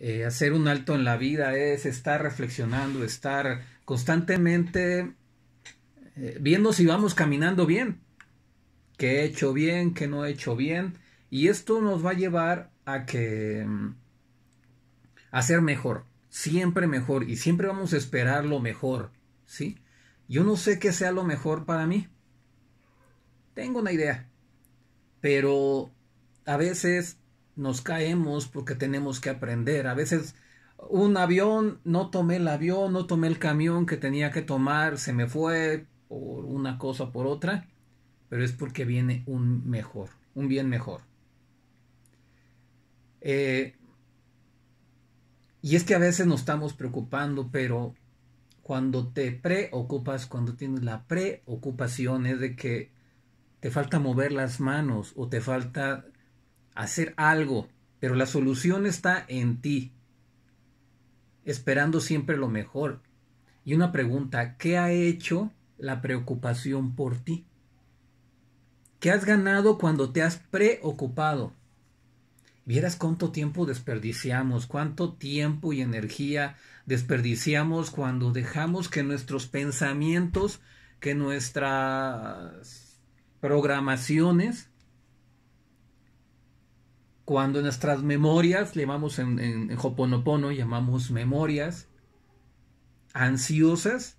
Eh, hacer un alto en la vida es estar reflexionando, estar constantemente eh, viendo si vamos caminando bien, qué he hecho bien, qué no he hecho bien, y esto nos va a llevar a que mm, a ser mejor, siempre mejor, y siempre vamos a esperar lo mejor, ¿sí? Yo no sé qué sea lo mejor para mí. Tengo una idea, pero a veces nos caemos porque tenemos que aprender. A veces un avión, no tomé el avión, no tomé el camión que tenía que tomar, se me fue por una cosa por otra, pero es porque viene un mejor, un bien mejor. Eh, y es que a veces nos estamos preocupando, pero cuando te preocupas, cuando tienes la preocupación es de que te falta mover las manos o te falta hacer algo, pero la solución está en ti, esperando siempre lo mejor. Y una pregunta, ¿qué ha hecho la preocupación por ti? ¿Qué has ganado cuando te has preocupado? Vieras cuánto tiempo desperdiciamos, cuánto tiempo y energía desperdiciamos cuando dejamos que nuestros pensamientos, que nuestras programaciones cuando nuestras memorias, le llamamos en, en, llamamos memorias ansiosas,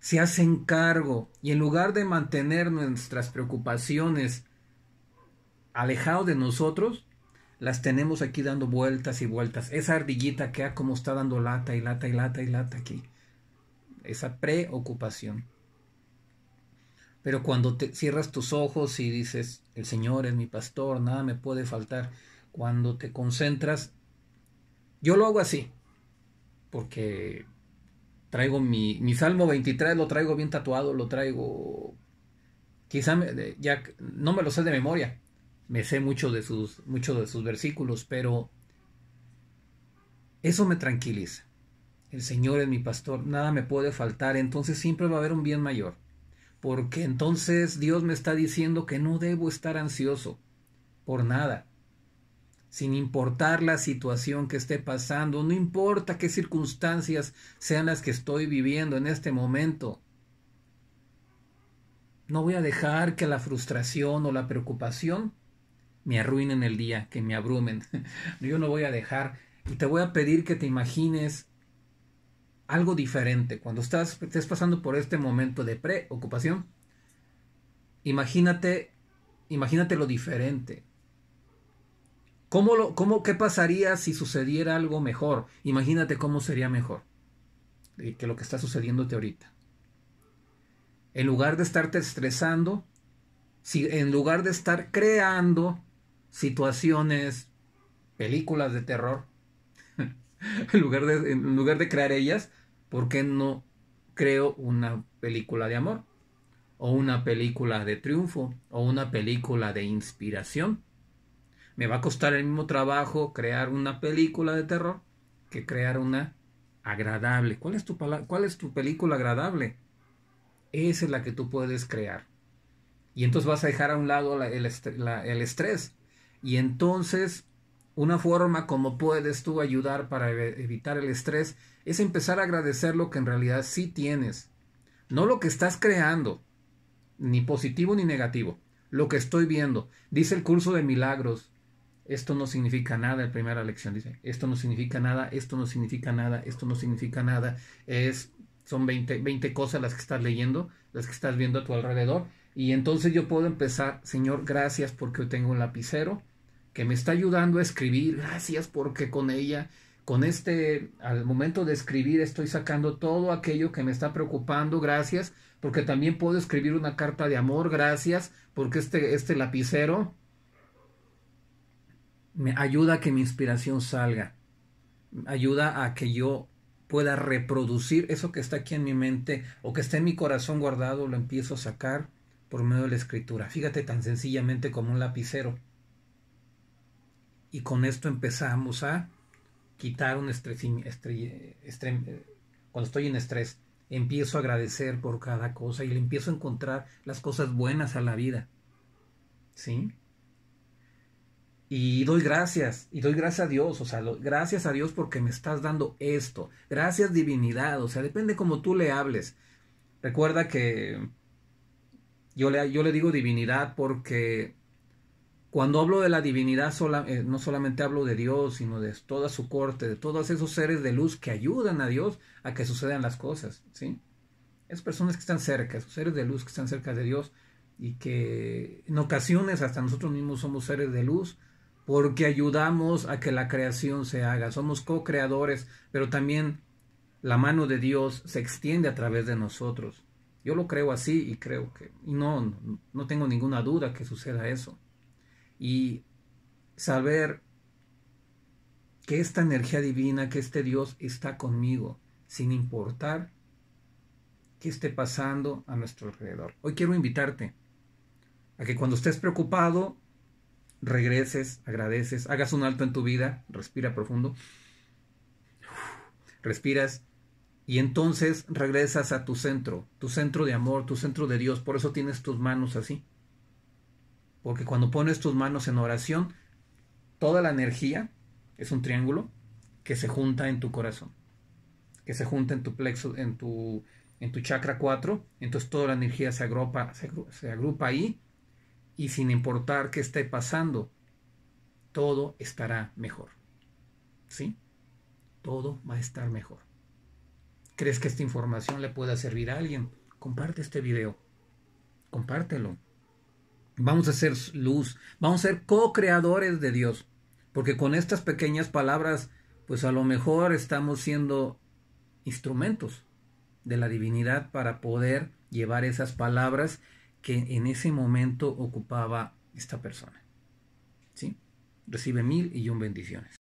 se hacen cargo y en lugar de mantener nuestras preocupaciones alejado de nosotros, las tenemos aquí dando vueltas y vueltas. Esa ardillita que ha ah, como está dando lata y lata y lata y lata aquí. Esa preocupación. Pero cuando te cierras tus ojos y dices, el Señor es mi pastor, nada me puede faltar, cuando te concentras, yo lo hago así, porque traigo mi, Salmo 23, lo traigo bien tatuado, lo traigo, quizá ya no me lo sé de memoria, me sé mucho de sus, muchos de sus versículos, pero eso me tranquiliza. El Señor es mi pastor, nada me puede faltar, entonces siempre va a haber un bien mayor. Porque entonces Dios me está diciendo que no debo estar ansioso por nada, sin importar la situación que esté pasando, no importa qué circunstancias sean las que estoy viviendo en este momento. No voy a dejar que la frustración o la preocupación me arruinen el día, que me abrumen. Yo no voy a dejar y te voy a pedir que te imagines algo diferente. Cuando estás, estés pasando por este momento de preocupación, imagínate, imagínate lo diferente. ¿Cómo ¿Qué pasaría si sucediera algo mejor? Imagínate cómo sería mejor eh, que lo que está sucediéndote ahorita. En lugar de estarte estresando, si, en lugar de estar creando situaciones, películas de terror, en, lugar en lugar de crear ellas, ¿por qué no creo una película de amor? O una película de triunfo, o una película de inspiración me va a costar el mismo trabajo crear una película de terror que crear una agradable. ¿Cuál es tu, cuál es tu película agradable? Esa es la que tú puedes crear. Y entonces vas a dejar a un lado el, el estrés. Y entonces una forma como puedes tú ayudar para e-, evitar el estrés es empezar a agradecer lo que en realidad sí tienes. No lo que estás creando, ni positivo ni negativo, lo que estoy viendo. Dice el curso de milagros, esto no significa nada, la primera lección dice, esto no significa nada, esto no significa nada, esto no significa nada. Es, son 20, cosas las que estás leyendo, las que estás viendo a tu alrededor. Y entonces yo puedo empezar, Señor, gracias porque tengo un lapicero que me está ayudando a escribir, gracias porque con ella, con este, al momento de escribir estoy sacando todo aquello que me está preocupando, gracias porque también puedo escribir una carta de amor, gracias porque este, este lapicero me ayuda a que mi inspiración salga, ayuda a que yo pueda reproducir eso que está aquí en mi mente o que está en mi corazón guardado, lo empiezo a sacar por medio de la escritura. Fíjate tan sencillamente como un lapicero. Y con esto empezamos a quitar un estrés. cuando estoy en estrés, empiezo a agradecer por cada cosa y le empiezo a encontrar las cosas buenas a la vida. ¿Sí? Y doy gracias, y doy gracias a Dios, o sea, gracias a Dios porque me estás dando esto. Gracias divinidad, o sea, depende como tú le hables. Recuerda que yo le, yo le digo divinidad porque cuando hablo de la divinidad, eh, no solamente hablo de Dios, sino de toda su corte, de todos esos seres de luz que ayudan a Dios a que sucedan las cosas, ¿sí? Es personas que están cerca, esos seres de luz que están cerca de Dios y que en ocasiones hasta nosotros mismos somos seres de luz porque ayudamos a que la creación se haga. Somos co-creadores, pero también la mano de Dios se extiende a través de nosotros. Yo lo creo así y creo que y no, no tengo ninguna duda que suceda eso. Y saber que esta energía divina, que este Dios está conmigo, sin importar qué esté pasando a nuestro alrededor. Hoy quiero invitarte a que cuando estés preocupado, regreses, agradeces, hagas un alto en tu vida, respira profundo, respiras y entonces regresas a tu centro, tu centro de amor, tu centro de Dios, por eso tienes tus manos así. Porque cuando pones tus manos en oración, toda la energía es un triángulo que se junta en tu corazón, que se junta en tu plexo, en tu, en tu chakra 4, entonces toda la energía se agrupa, se agrupa ahí y sin importar qué esté pasando, todo estará mejor. ¿Sí? Todo va a estar mejor. ¿Crees que esta información le pueda servir a alguien? Comparte este video. Compártelo. Vamos a ser luz. Vamos a ser co-creadores de Dios. Porque con estas pequeñas palabras, pues a lo mejor estamos siendo instrumentos de la divinidad para poder llevar esas palabras que en ese momento ocupaba esta persona. ¿Sí? Recibe mil y un bendiciones.